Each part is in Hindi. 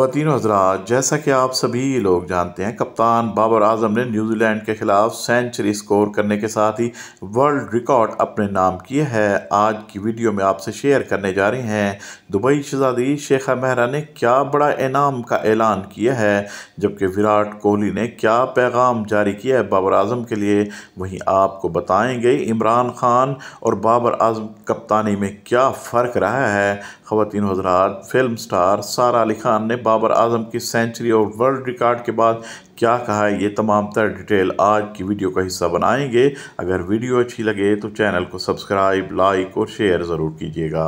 खातन हजरात जैसा कि आप सभी लोग जानते हैं कप्तान बाबर आजम ने न्यूजीलैंड के ख़िलाफ़ सेंचुरी स्कोर करने के साथ ही वर्ल्ड रिकॉर्ड अपने नाम किए है आज की वीडियो में आपसे शेयर करने जा रहे हैं दुबई शहजादी शेखा मेहरा ने क्या बड़ा इनाम का ऐलान किया है जबकि विराट कोहली ने क्या पैगाम जारी किया है बाबर आजम के लिए वहीं आपको बताएँगे इमरान खान और बाबर आजम कप्तानी में क्या फ़र्क रहा है खातन हजरात फिल्म स्टार सारा अली खान ने बाबर आजम की सेंचुरी और वर्ल्ड रिकॉर्ड के बाद क्या कहा है ये तमाम तर डिटेल आज की वीडियो का हिस्सा बनाएंगे अगर वीडियो अच्छी लगे तो चैनल को सब्सक्राइब लाइक और शेयर ज़रूर कीजिएगा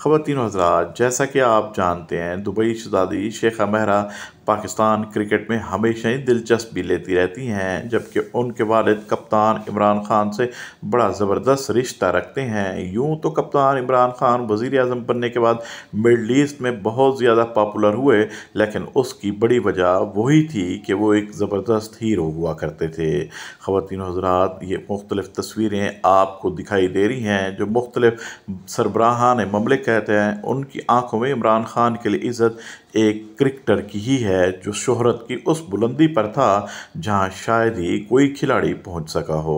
खातन हजरात जैसा कि आप जानते हैं दुबई शजादी शेखा महरा पाकिस्तान क्रिकेट में हमेशा ही दिलचस्पी लेती रहती हैं जबकि उनके वालद कप्तान इमरान ख़ान से बड़ा ज़बरदस्त रिश्ता रखते हैं यूँ तो कप्तान इमरान ख़ान वज़ी अजम बनने के बाद मिडल ईस्ट में बहुत ज़्यादा पॉपुलर हुए लेकिन उसकी बड़ी वजह वही थी कि वो एक ज़बरदस्त हीरो हुआ करते थे ख़वान हजरात ये मुख्तलिफ़ तस्वीरें आपको दिखाई दे रही हैं जो मुख्तलिफ़ सरबराहान ममलिक कहते हैं उनकी आँखों में इमरान ख़ान के लिए इज़्ज़त एक क्रिकेटर की ही है है जो शोहरत की उस बुलंदी पर था जहां शायद ही कोई खिलाड़ी पहुंच सका हो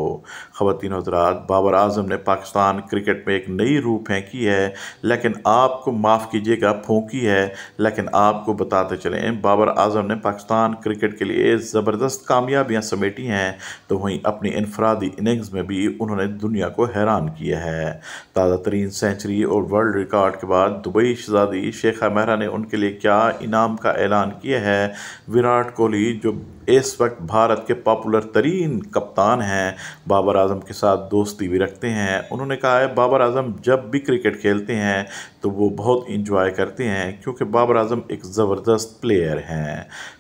ख़वान हजरात बाबर आजम ने पाकिस्तान क्रिकेट में एक नई रूह फेंकी है लेकिन आपको माफ़ कीजिएगा फोंकी है लेकिन आपको बताते चलें बाबर आजम ने पाकिस्तान क्रिकेट के लिए ज़बरदस्त कामयाबियाँ समेटी हैं तो वहीं अपनी इनफरादी इनिंग्स में भी उन्होंने दुनिया को हैरान किया है ताज़ा तरीन सेंचुरी और वर्ल्ड रिकॉर्ड के बाद दुबई शहजादी शेखा मेहरा ने उनके लिए क्या इनाम का ऐलान किया है हैं विराट कोहली जो इस वक्त भारत के पॉपुलर तरीन कप्तान हैं बाबर आजम के साथ दोस्ती भी रखते हैं उन्होंने कहा है बाबर आजम जब भी क्रिकेट खेलते हैं तो वो बहुत इंजॉय करते हैं क्योंकि बाबर आजम एक ज़बरदस्त प्लेयर हैं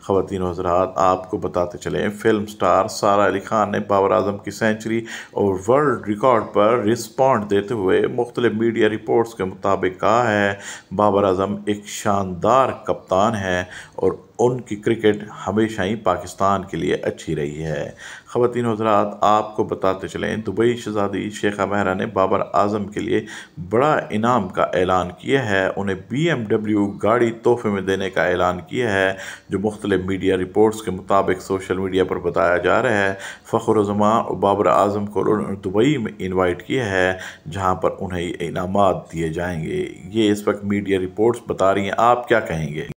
ख़वान हजरात आपको बताते चले फिल्म स्टार सारा अली खान ने बाबर आजम की सेंचुरी और वर्ल्ड रिकॉर्ड पर रिस्पॉन्ड देते हुए मुख्तलि मीडिया रिपोर्ट्स के मुताबिक कहा है बाबर आजम एक शानदार कप्तान है और उनकी क्रिकेट हमेशा ही पाकिस्तान के लिए अच्छी रही है ख़वान हजरात आपको बताते चलें दुबई शहजादी शेखा महरा ने बाबर आजम के लिए बड़ा इनाम का ऐलान किया है उन्हें बीएमडब्ल्यू गाड़ी तोहफे में देने का ऐलान किया है जो मुख्तलि मीडिया रिपोर्ट्स के मुताबिक सोशल मीडिया पर बताया जा रहा है फ़खरजमा और बाबर आजम को दुबई में इन्वाइट किया है जहाँ पर उन्हें इनाम दिए जाएंगे ये इस वक्त मीडिया रिपोर्ट्स बता रही हैं आप क्या कहेंगे